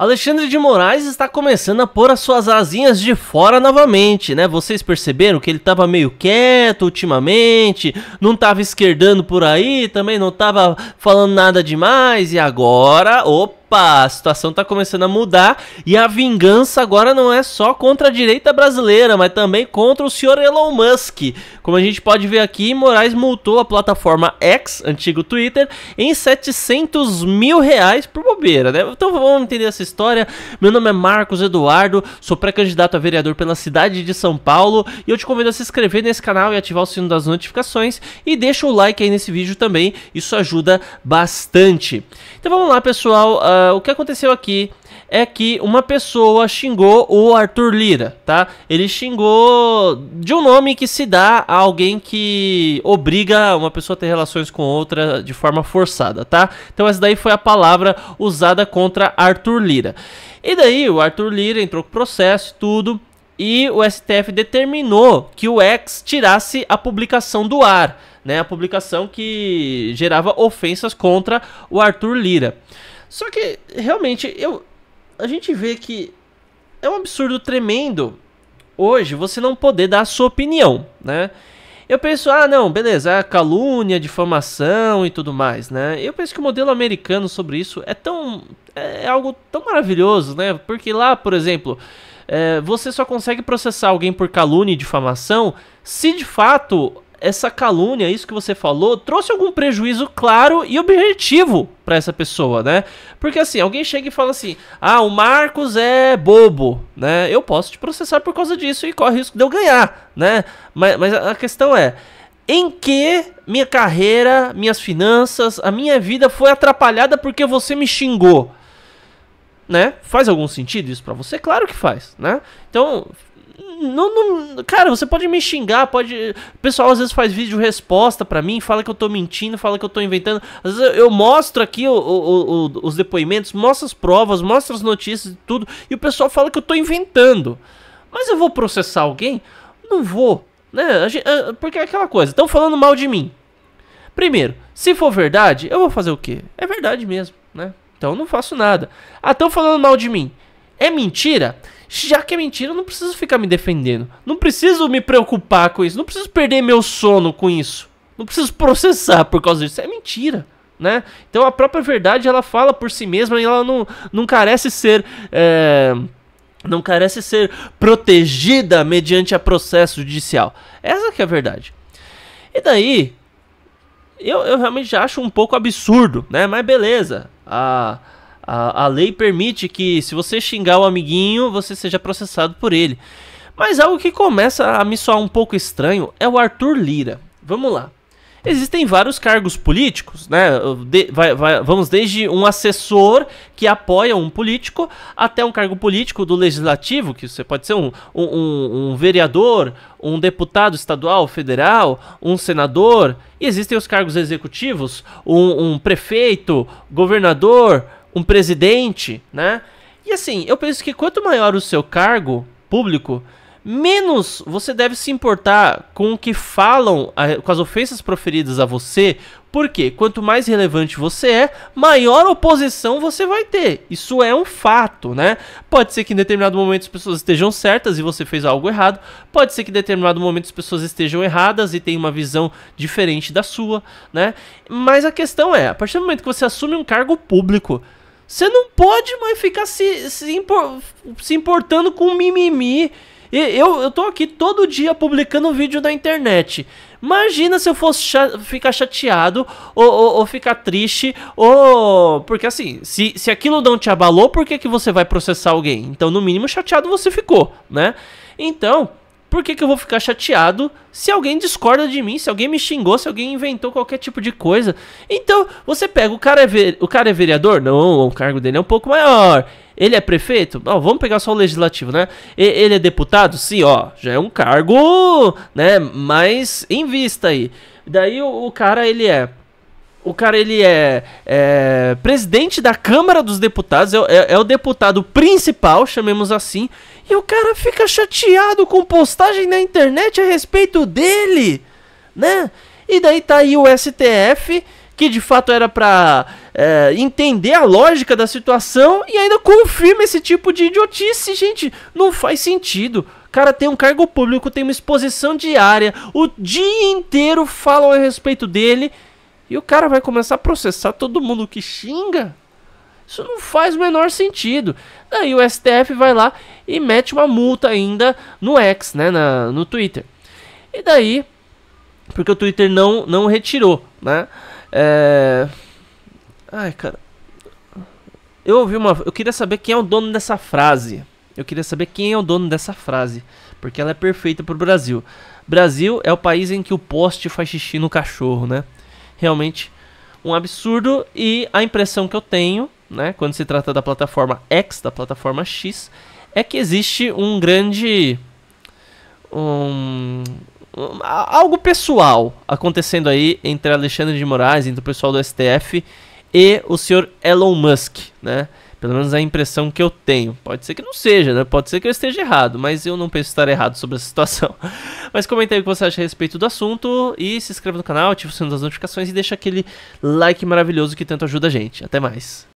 Alexandre de Moraes está começando a pôr as suas asinhas de fora novamente, né? Vocês perceberam que ele estava meio quieto ultimamente, não estava esquerdando por aí, também não estava falando nada demais e agora, opa! opa, a situação está começando a mudar e a vingança agora não é só contra a direita brasileira, mas também contra o senhor Elon Musk. Como a gente pode ver aqui, Moraes multou a plataforma X, antigo Twitter, em 700 mil reais por bobeira, né? Então vamos entender essa história. Meu nome é Marcos Eduardo, sou pré-candidato a vereador pela cidade de São Paulo e eu te convido a se inscrever nesse canal e ativar o sino das notificações e deixa o like aí nesse vídeo também, isso ajuda bastante. Então vamos lá, pessoal. Uh, ah, o que aconteceu aqui é que uma pessoa xingou o Arthur Lira, tá? Ele xingou de um nome que se dá a alguém que obriga uma pessoa a ter relações com outra de forma forçada, tá? Então essa daí foi a palavra usada contra Arthur Lira. E daí o Arthur Lira entrou com processo e tudo, e o STF determinou que o ex tirasse a publicação do ar, né? A publicação que gerava ofensas contra o Arthur Lira. Só que, realmente, eu, a gente vê que é um absurdo tremendo hoje você não poder dar a sua opinião, né? Eu penso, ah, não, beleza, é calúnia, difamação e tudo mais, né? Eu penso que o modelo americano sobre isso é tão. é, é algo tão maravilhoso, né? Porque lá, por exemplo, é, você só consegue processar alguém por calúnia e difamação se de fato essa calúnia, isso que você falou, trouxe algum prejuízo claro e objetivo para essa pessoa, né? Porque assim, alguém chega e fala assim: "Ah, o Marcos é bobo", né? Eu posso te processar por causa disso e corre o risco de eu ganhar, né? Mas, mas a questão é: em que minha carreira, minhas finanças, a minha vida foi atrapalhada porque você me xingou? Né? Faz algum sentido isso para você? Claro que faz, né? Então, não, não, cara, você pode me xingar, pode. O pessoal às vezes faz vídeo resposta para mim, fala que eu tô mentindo, fala que eu tô inventando. Às vezes eu, mostro aqui o, o, o, os depoimentos, mostro as provas, mostro as notícias e tudo, e o pessoal fala que eu tô inventando. Mas eu vou processar alguém? Não vou. Né? Porque é aquela coisa, estão falando mal de mim. Primeiro, se for verdade, eu vou fazer o quê? É verdade mesmo, né? Então eu não faço nada. Ah, estão falando mal de mim. É mentira? Já que é mentira, eu não preciso ficar me defendendo. Não preciso me preocupar com isso. Não preciso perder meu sono com isso. Não preciso processar por causa disso. É mentira. Né? Então a própria verdade ela fala por si mesma e ela não, não carece ser. É, não carece ser protegida mediante a processo judicial. Essa que é a verdade. E daí, eu, eu realmente acho um pouco absurdo, né? Mas beleza. A, ah, a, a lei permite que, se você xingar o amiguinho, você seja processado por ele. Mas algo que começa a me soar um pouco estranho é o Arthur Lira. Vamos lá. Existem vários cargos políticos, né? De, vai, vai, vamos desde um assessor que apoia um político até um cargo político do legislativo, que você pode ser um, um, um vereador, um deputado estadual, federal, um senador. E existem os cargos executivos, um, um prefeito, governador, um presidente, né? E assim, eu penso que quanto maior o seu cargo público, menos você deve se importar com o que falam, com as ofensas proferidas a você, porque quanto mais relevante você é, maior oposição você vai ter. Isso é um fato, né? Pode ser que em determinado momento as pessoas estejam certas e você fez algo errado, pode ser que em determinado momento as pessoas estejam erradas e tenham uma visão diferente da sua, né? Mas a questão é, a partir do momento que você assume um cargo público, você não pode mais ficar se, se, impor, se importando com mimimi. Eu, eu tô aqui todo dia publicando vídeo na internet. Imagina se eu fosse cha ficar chateado ou, ou, ou, ficar triste ou. Porque assim, se, se aquilo não te abalou, por que, que você vai processar alguém? Então, no mínimo, chateado você ficou, né? Então, por que, que eu vou ficar chateado se alguém discorda de mim, se alguém me xingou, se alguém inventou qualquer tipo de coisa? Então, você pega, o cara é, ve o cara é vereador? Não, o cargo dele é um pouco maior. Ele é prefeito? Não, vamos pegar só o legislativo, né? E ele é deputado? Sim, ó, já é um cargo, né, mais em vista aí. Daí o, o cara, ele é o cara ele é, é, presidente da Câmara dos Deputados, é, é, é, o deputado principal, chamemos assim, e o cara fica chateado com postagem na internet a respeito dele, né? E daí tá aí o STF, que de fato era pra é, entender a lógica da situação e ainda confirma esse tipo de idiotice, gente, não faz sentido cara tem um cargo público, tem uma exposição diária, o dia inteiro falam a respeito dele e o cara vai começar a processar todo mundo que xinga. Isso não faz o menor sentido. Daí o STF vai lá e mete uma multa ainda no X, né, na, no Twitter. E daí, porque o Twitter não, não retirou, né? É... Ai, cara. Eu ouvi uma. Eu queria saber quem é o dono dessa frase. Eu queria saber quem é o dono dessa frase, porque ela é perfeita para o Brasil. Brasil é o país em que o poste faz xixi no cachorro, né? realmente um absurdo e a impressão que eu tenho, né, quando se trata da plataforma X, da plataforma X, é que existe um grande um, um, algo pessoal acontecendo aí entre Alexandre de Moraes, entre o pessoal do STF e o senhor Elon Musk, né? Pelo menos a impressão que eu tenho. Pode ser que não seja, né? Pode ser que eu esteja errado, mas eu não penso estar errado sobre essa situação. Mas comenta aí o que você acha a respeito do assunto e se inscreva no canal, ativa o sino das notificações e deixa aquele like maravilhoso que tanto ajuda a gente. Até mais.